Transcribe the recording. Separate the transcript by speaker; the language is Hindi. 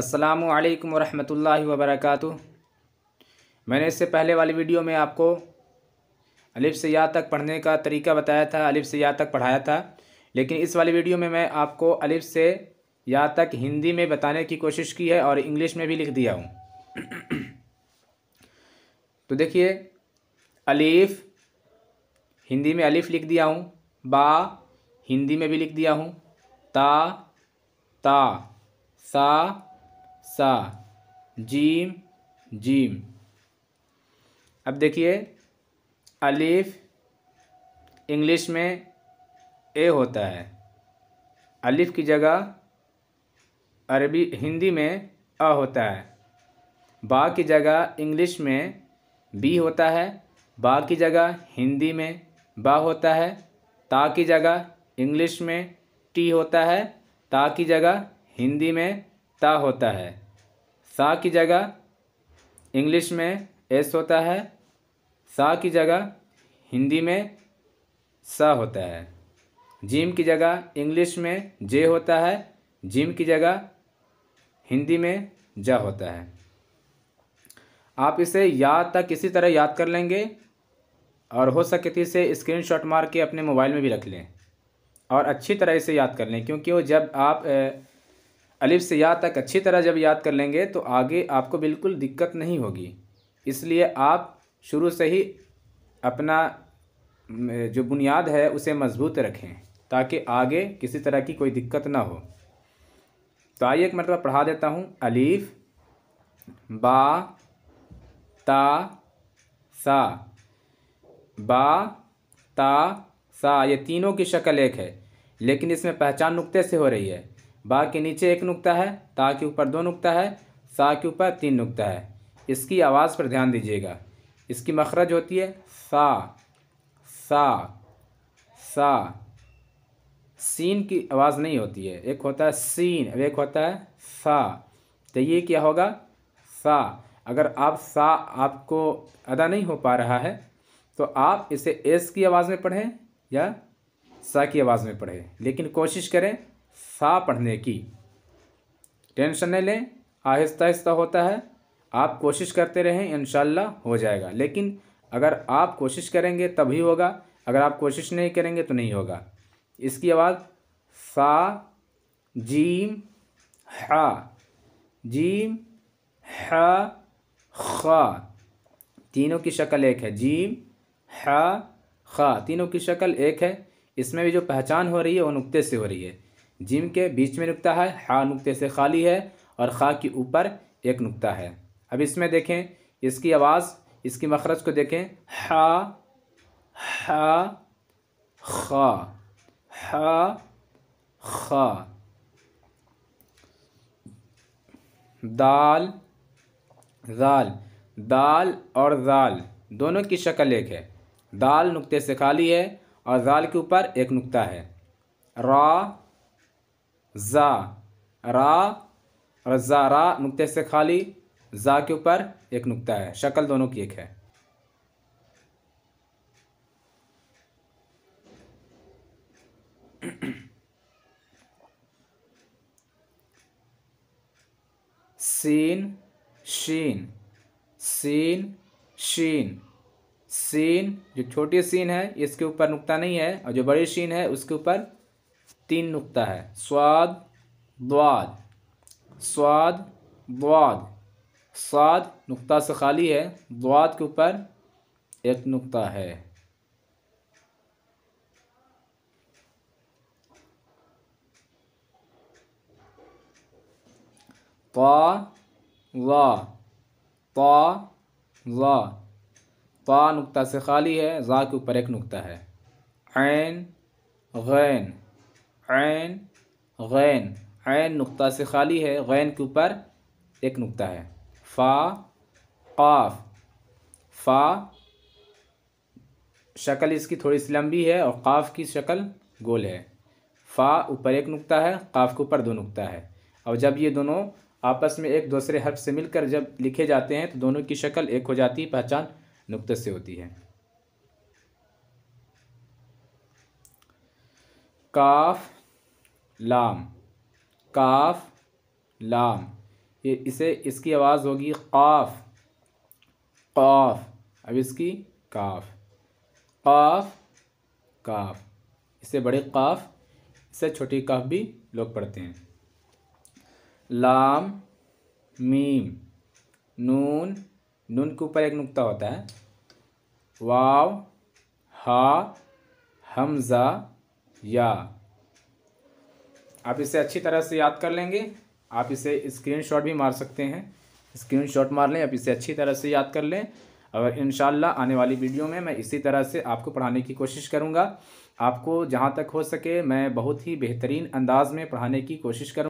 Speaker 1: अस्सलाम वरहमतुल्लाहि वबरकू मैंने इससे पहले वाली वीडियो में आपको अलिफ से या तक पढ़ने का तरीका बताया था अलिफ से या तक पढ़ाया था लेकिन इस वाली वीडियो में मैं आपको अलिफ से या तक हिंदी में बताने की कोशिश की है और इंग्लिश में भी लिख दिया हूँ तो देखिए अलीफ हिंदी में अलिफ लिख दिया हूँ बा हिंदी में भी लिख दिया हूँ ता ता सा सा जीम जीम अब देखिए अलीफ इंग्लिश में ए होता है अलिफ की जगह अरबी हिंदी में अ होता है बा की जगह इंग्लिश में बी होता है बा की जगह हिंदी में बा होता है ता की जगह इंग्लिश में टी होता है ता की जगह हिंदी में ता होता है सा की जगह इंग्लिश में एस होता है सा की जगह हिंदी में सा होता है जिम की जगह इंग्लिश में जे होता है जिम की जगह हिंदी में जा होता है आप इसे याद तक किसी तरह याद कर लेंगे और हो सके तो इसे स्क्रीनशॉट मार के अपने मोबाइल में भी रख लें और अच्छी तरह इसे याद कर लें क्योंकि वो जब आप अलिफ से या तक अच्छी तरह जब याद कर लेंगे तो आगे आपको बिल्कुल दिक्कत नहीं होगी इसलिए आप शुरू से ही अपना जो बुनियाद है उसे मज़बूत रखें ताकि आगे किसी तरह की कोई दिक्कत ना हो तो आइए एक मरतबा पढ़ा देता हूँ अलीफ बा ता सा बा ता सा ये तीनों की शक्ल एक है लेकिन इसमें पहचान नुक्ते से हो रही है बा के नीचे एक नुकता है ता के ऊपर दो नुकता है सा के ऊपर तीन नुकता है इसकी आवाज़ पर ध्यान दीजिएगा इसकी मखरज होती है सा सा सा सीन की आवाज़ नहीं होती है एक होता है सीन अब एक होता है सा तो ये क्या होगा सा अगर आप सा आपको अदा नहीं हो पा रहा है तो आप इसे एस की आवाज़ में पढ़ें या सा की आवाज़ में पढ़ें लेकिन कोशिश करें सा पढ़ने की टेंशन नहीं लें आहिस्ता आहिस्ता होता है आप कोशिश करते रहें इन हो जाएगा लेकिन अगर आप कोशिश करेंगे तभी होगा अगर आप कोशिश नहीं करेंगे तो नहीं होगा इसकी आवाज़ सा जीम हा जीम हा खा तीनों की शक्ल एक है जीम हा खा तीनों की शक्ल एक है इसमें भी जो पहचान हो रही है वो नुक्ते से हो रही है जिम के बीच में नुकता है हा नुक्ते से खाली है और खा के ऊपर एक नुकता है अब इसमें देखें इसकी आवाज़ इसकी मखरज को देखें हा हा खा हा खा दाल दाल दाल और दाल दोनों की शक्ल एक है दाल नुक्ते से खाली है और दाल के ऊपर एक नुक्ता है रा ज़ा रा रजा रा नुकते से खाली ज़ा के ऊपर एक नुकता है शक्ल दोनों की एक है सीन शीन सीन शीन सीन जो छोटी सीन है इसके ऊपर नुकता नहीं है और जो बड़ी शीन है उसके ऊपर तीन नुक्ता है स्वाद द्वाद स्वाद द्वाद स्वाद नुक्ता से खाली है द्वाद के ऊपर एक नुक्ता है पा वा पा वा पा नुक्ता से खाली है ज़ा के ऊपर एक नुक्ता है ऐन गैन ऐन गैन ऐन नुक्ता से खाली है गैन के ऊपर एक नुक्ता है फ़ा काफ फ़ा शक्ल इसकी थोड़ी सी लंबी है और काफ की शक्ल गोल है फ़ा ऊपर एक नुक्ता है काफ के ऊपर दो नुक्ता है और जब ये दोनों आपस में एक दूसरे हर्फ से मिलकर जब लिखे जाते हैं तो दोनों की शक्ल एक हो जाती है पहचान नुक्ते से होती है काफ लाम काफ लाम ये इसे इसकी आवाज़ होगी काफ काफ अब इसकी काफ काफ काफ इसे बड़े काफ इसे छोटी काफ भी लोग पढ़ते हैं लाम मीम नून नून के ऊपर एक नुक्ता होता है वाव हा हमज़ा या आप इसे अच्छी तरह से याद कर लेंगे आप इसे स्क्रीनशॉट भी मार सकते हैं स्क्रीनशॉट मार लें आप इसे अच्छी तरह से याद कर लें और इन आने वाली वीडियो में मैं इसी तरह से आपको पढ़ाने की कोशिश करूँगा आपको जहाँ तक हो सके मैं बहुत ही बेहतरीन अंदाज में पढ़ाने की कोशिश करूँगा